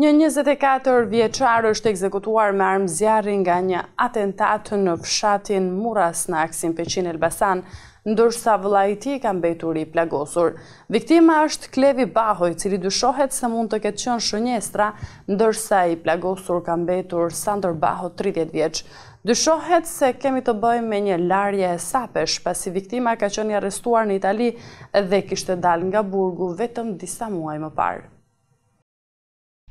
Një 24 vjeqar është ekzekutuar me armë zjarin nga një atentat në fshatin Muras në aksin Peqin Elbasan, ndërsa i ka mbetur i plagosur. Viktima është Klevi Bahoj, cili dyshohet se mund të ketë qënë shënjestra, ndërsa i plagosur ka mbetur Sander Baho 30 vjeq. Dyshohet se kemi të bëjmë me një larje e sapesh, pasi viktima ka qënë i arrestuar në Itali dhe kishtë dal nga burgu vetëm disa muaj më parë.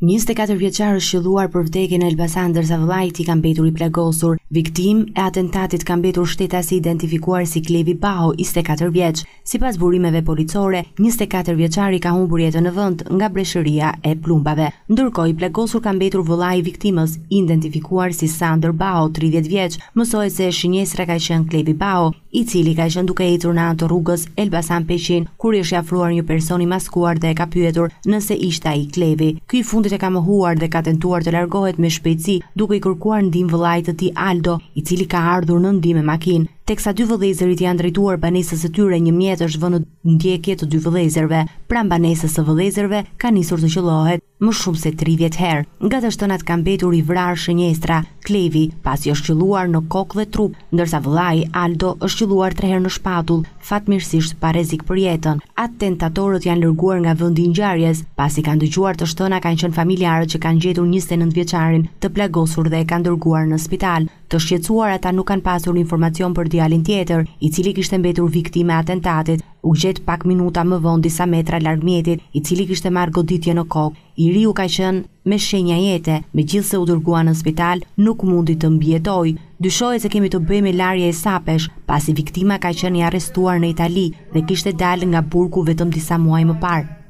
24 vjeqarë është shëlluar për vdekin e Elbasan dërsa vlajti kam betur i plagosur. Viktim e atentatit kam betur shtetas i identifikuar si Klevi Baho, 24 vjeq. Si pas burimeve policore, 24 vjeqari ka humbur jetën në vënd nga breshëria e plumbave. Ndërko i plagosur kam betur vlaj i viktimës, identifikuar si Sander Baho, 30 vjeq. Mësoj se shënjesra ka ishen Klevi Baho, i cili ka qenë duke ecur në anë të rrugës Elbasan Peqin, kur i është afruar një person i maskuar dhe e ka pyetur nëse ishte ai Klevi. Ky i fundit e ka mohuar dhe ka tentuar të largohet me shpejtësi, duke i kërkuar ndihmë vëllait të tij Aldo, i cili ka ardhur në ndihmë me makinë tek sa dy vëllezërit janë drejtuar banesës së tyre një mjet është vënë ndjekje të dy vëllezërve. Pra banesës së vëllezërve ka nisur të qëllohet më shumë se 30 herë. Nga të shtënat kanë mbetur i vrarë shënjestra, Klevi, pasi është qëlluar në kokë dhe trup, ndërsa vëllai Aldo është qëlluar 3 herë në shpatull, fatmirësisht pa rrezik për jetën. Atentatorët janë lërguar nga vendi i ngjarjes, pasi kanë dëgjuar të shtëna kanë qenë familjarët që kanë gjetur 29 vjeçarin të plagosur dhe e kanë dërguar në spital të shqetsuar ata nuk kanë pasur informacion për dialin tjetër, i cili kishtë mbetur viktime atentatit, u gjet pak minuta më vonë disa metra larg mjetit, i cili kishte marr goditje në kokë. I riu u ka qenë me shenja jete, megjithse u dërgua në spital, nuk mundi të mbijetoj. Dyshohet se kemi të bëjmë larje e sapesh, pasi viktima ka qenë i arrestuar në Itali dhe kishte dalë nga burgu vetëm disa muaj më parë.